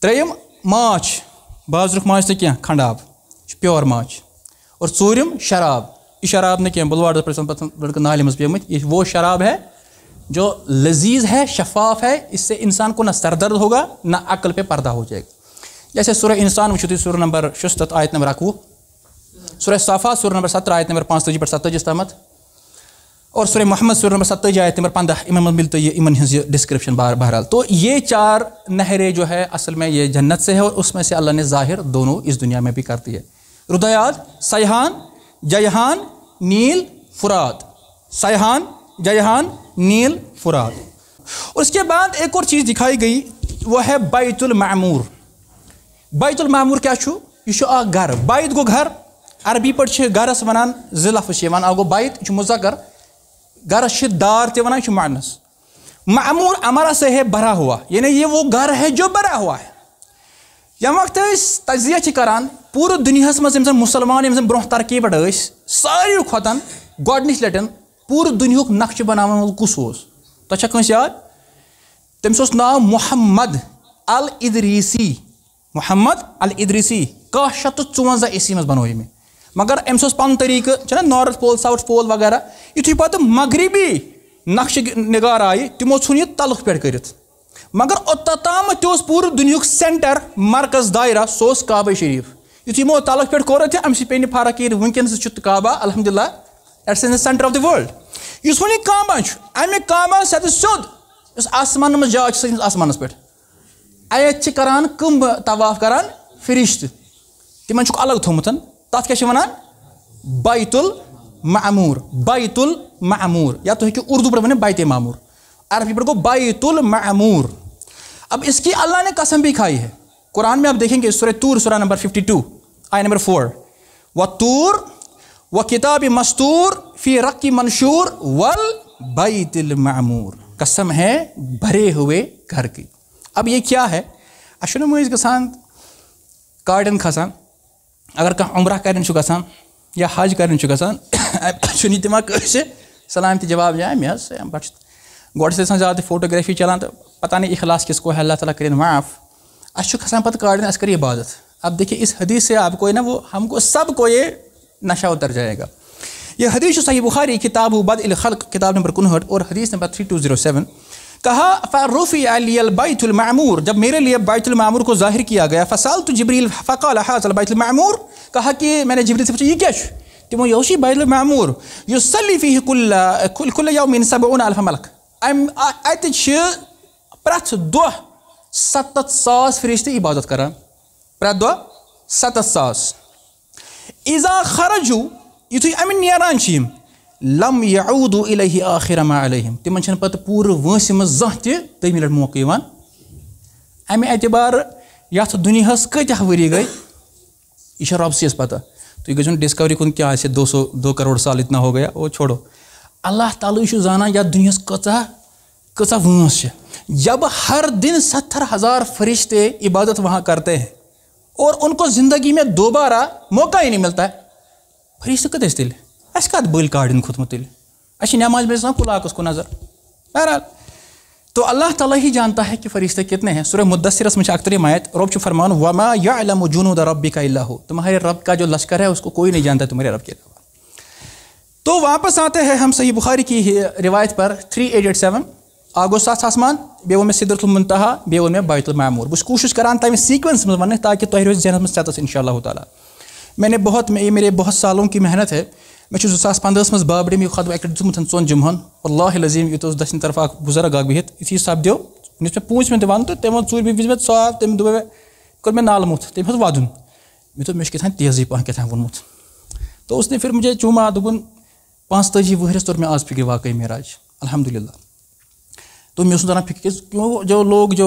تریم ماچھ بازرک ماچ تین کھنڈ آب پیور ماچھ اور ژوٗرِم شراب یہ شراب نا کہ پَتہٕ لٔڑکہٕ نالہِ منٛز پیٚمٕتۍ یہ وہ شراب ہے جو لذیذ ہے شفاف ہے اس سے انسان کو نہ سر درد ہوگا نہ عقل پہ پردہ ہو جائے گا جیسے سورہ انسان تُہۍ سورہ نمبر شستت آیت نمبر اکو صفا سورہ نمبر سترہ آیت نمبر پانٛژتٲجی پٮ۪ٹھ پہ تامَتھ اور سورہ محمد سورہ نمبر ستجی آیت نمبر یِمن ہِنٛز یہِ ڈسکرپشن بہار بہرحال تو یہ چار نہرے جو ہے اصل میں یہ جنت سے ہے اور اس میں سے اللہ نے ظاہر دونوں اس دنیا میں بھی کرتی ہے ردیات سیحان جیہان نیل فرات سیہان جیہان نیل فرات اس کے بعد ایک اور چیز دکھائی گئی وہ ہے بیت المعمور بیت المعمور کیا چھو چھ گھر بیت گو گھر عربی پٹ گرس ونان زفظ یہ واقع بیت یہ مزکر گرس چھے دار معنس معمور امرا ہے بھرا ہوا یعنی یہ وہ گھر ہے جو بھرا ہوا ہے وقت اس تجزیہ کران پور دنیا مجھے زن مسلمان برہ ترقی پہ سارے کتن گچ لٹن پور دنیا نقشہ بناون وول کس تب یاد تمس نا محمد الدریسی محمد الدریسی کاہ شی تو چوزہ عیسوی مز بنو مے مگر امس پہ طریقہ چنہ نارتھ پول ساؤتھ پول وغیرہ یو پہ مغربی نقشہ نگار آئی تمو ٹھن یہ تلخ پہ کرت مگر اوتام تور دنک سینٹر مرکز دائرہ سو اس قاب شریف یُتھُے یِمو تَلَکھ پٮ۪ٹھ کوٚر تہِ اَمہِ سۭتۍ پیٚیہِ نہٕ فرق کِہیٖنۍ وٕنکیٚنَس چھُ کابا الحمدُاللہ ایٹ سینٕز سینٹر آف دِ وٲلڈ یُس وۄنۍ یہِ کامہ چھُ اَمہِ کامہ سٮ۪دٕ سیوٚد یُس آسمان منٛز جاے چھِ سٲنِس آسمانَس پٮ۪ٹھ اَتہِ چھِ کَران کٕم طواف کَران فِرِش تہِ تِمَن چھُکھ الگ تھوٚمُت تَتھ کیٛاہ چھِ وَنان بیت المعموٗر بیت المعموٗر یا تُہۍ ہیٚکِو اُردو پٲٹھۍ ؤنِتھ بیت معموٗر عربی پٲٹھۍ گوٚو بیت المعموٗر اب اس کی اللہ نے قسم بھی کھائی ہے قرآن میں آپ دیکھیں گے سورہ تور سورہ نمبر ففٹی ٹو آئی نمبر فور و تور و کتاب مستور فی رقی منشور ول بیت دل معمور قسم ہے بھرے ہوئے گھر کی اب یہ کیا ہے اشن مز گسان کاڈین کھسان اگر کرن کر گسان یا حج کرن کر گا یہ سلام سلامتی جواب جا میں سے زیادہ فوٹوگرافی چلان تو پتہ نہیں اخلاص کس کو اللہ تعالیٰ معاف کھسان پتہ پہ اس کر عبادت اب دیکھیے اس حدیث سے آپ کو ہے نا وہ ہم کو سب کو یہ نشہ اتر جائے گا یہ حدیث صحیح بخاری کتاب بد الخلق کتاب نمبر کنہٹ اور حدیث نمبر 3207 کہا فروفی علی البیت المعمور جب میرے لیے بیت المعمور کو ظاہر کیا گیا فصال تو جبریل فقال المعمور کہا کہ میں نے جبریل سے پوچھا یہ کیا تم و یوشی بیت المعمور یصلی فیہ کل کل یوم 70 الف ملک یوسلی پرت دو ست ساس فرشت عبادت کران دۄہ ست ساس اذا خرج ہوں یو امن نرانچ لم یا اود الم عل تم پہ پور و مزہ تیم لٹ موقع امہ اعتبار یھ دس كتاہ وری گئی یہ یَس پَتہ تُہۍ گٔژھِو نہٕ گزن کُن کیٛاہ آسہِ دو سو دو کروڑ سال اتنا ہو گیا وہ چھوڑو اللہ تعالیٰ چھُ زانان یَتھ دُنیاہَس کۭژاہ کۭژاہ وٲنٛس ونس جب ہر دن ستھر ہزار فرشتے عبادت وہاں کرتے ہیں اور ان کو زندگی میں دوبارہ موقع ہی نہیں ملتا فرستہ کتل اس کت بل کاڈم نماز سنا سو کلاکس کو نظر بہرحال تو اللہ تعالیٰ ہی جانتا ہے کہ فرشتے کتنے ہیں سورہ مدثرس میں مایت رب چھ فرمان وما الم و جنو دا ربی کا اللہ تمہارے رب کا جو لشکر ہے اس کو کوئی نہیں جانتا تمہارے رب کے علاوہ تو واپس آتے ہیں ہم صحیح بخاری کی روایت پر ایٹ ایٹ سیون آ گو سات آسمان ووٚن مےٚ سِدرت المنتہا بہٕ چھُس بس کوشش تَمہِ تمہیں منٛز من ون تاکہ روزِ روز ذہن سیتنس اِنشاء اللہ تعالیٰ میں نے بہت میرے بہت سالوں کی محنت ہے مجھے زاسا اَکہِ لَٹہِ دیُتمُت ژۄن جُمہَن اللہ ووٚن یہ تو مےٚ طرف تٔمۍ بہت مےٚ کوٚر مےٚ نالہٕ دن تو تم وَدُن مےٚ دوٚپ تم چھُ کیٛاہ موت تیزٕے ودن کیٛاہ تیزی ووٚنمُت تہٕ تو اس پھر مجھے چوٗما دن پانچ تجیس تر میں آج فکر واقعی میرا الحمد للہ تم اس نے فکر پکز کیوں جو لوگ جو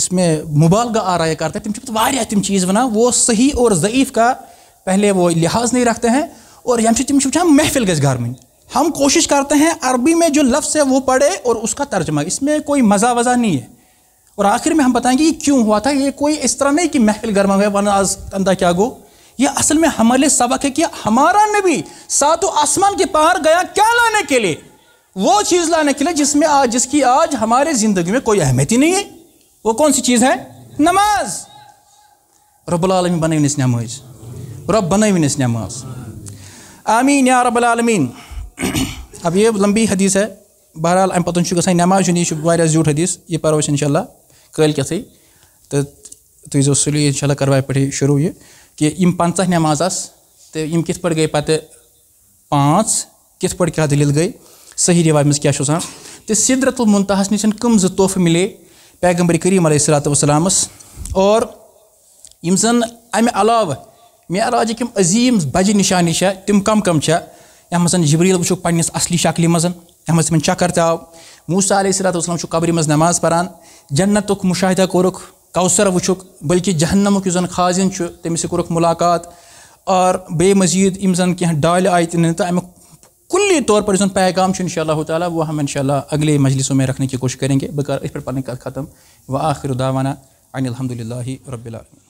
اس میں مبالگاہ آرایہ کرتے ہیں تمہیں واریاہ تم چیز بنا وہ صحیح اور ضعیف کا پہلے وہ لحاظ نہیں رکھتے ہیں اور یعنی تم محفل گز گارمن ہم کوشش کرتے ہیں عربی میں جو لفظ ہے وہ پڑھے اور اس کا ترجمہ اس میں کوئی مزہ وزا نہیں ہے اور آخر میں ہم بتائیں گے یہ کیوں ہوا تھا یہ کوئی اس طرح نہیں کہ محفل گرما ورنہ آز اندھا کیا گو یہ اصل میں ہمارے سبق ہے کہ ہمارا نبی ساتو آسمان کے پار گیا کیا لانے کے لیے وہ چیز لانے کے لیے جس میں آج جس کی آج ہمارے زندگی میں کوئی اہمیت ہی نہیں ہے وہ کون سی چیز ہے نماز رب العالمین نس نماز رب نس نماز آمین یا رب العالمین اب یہ لمبی حدیث ہے بہرحال ام پتن چھُ نماز زیوٗٹھ حدیٖث حدیث یہ أسۍ اِنشاء اللہ اللہ تو تیز سلی یہِ کروائے شروع یہ کہ یہ پنچہ نماز کِتھ پہ گئی پَتہٕ پانچ کت پہ کیا دلیل گئی صحیح رواج منٛز کیٛاہ چھُ آسان تہٕ سِدرت المنتاہَس نِش کٕم زٕ تحفہٕ مِلے پیغمبر کٔریٖم علیہ صلاتُ وسلامَس اور یِم زَن اَمہِ علاوٕ مےٚ علاجٕکۍ یِم عظیٖم بَجہِ نِشانہِ چھےٚ تِم کَم کَم چھےٚ یَتھ منٛز جبریٖل وٕچھُکھ پنٛنِس اَصلی شکلہِ منٛز یَتھ منٛز تِمَن چَکر تہِ آو موٗسا علیہ صلاتُ وسلام چھُ قبرِ منٛز نٮ۪ماز پَران جنتُک مُشاہدہ کوٚرُکھ کوثر وٕچھُکھ بٔلکہِ جہنمُک یُس زَن خازِن چھُ تٔمِس سۭتۍ کوٚرُکھ مُلاقات اور بیٚیہِ مٔزیٖد یِم زَن کینٛہہ ڈالہِ آیہِ تہِ نِنہٕ تہٕ اَمیُک کلی طور پر پیغام انشاء اللہ تعالیٰ وہ ہم ان شاء اللہ اگلے مجلسوں میں رکھنے کی کوشش کریں گے اس پر پڑھنے کا ختم و آخر داوانہ الحمد للہ رب العالمین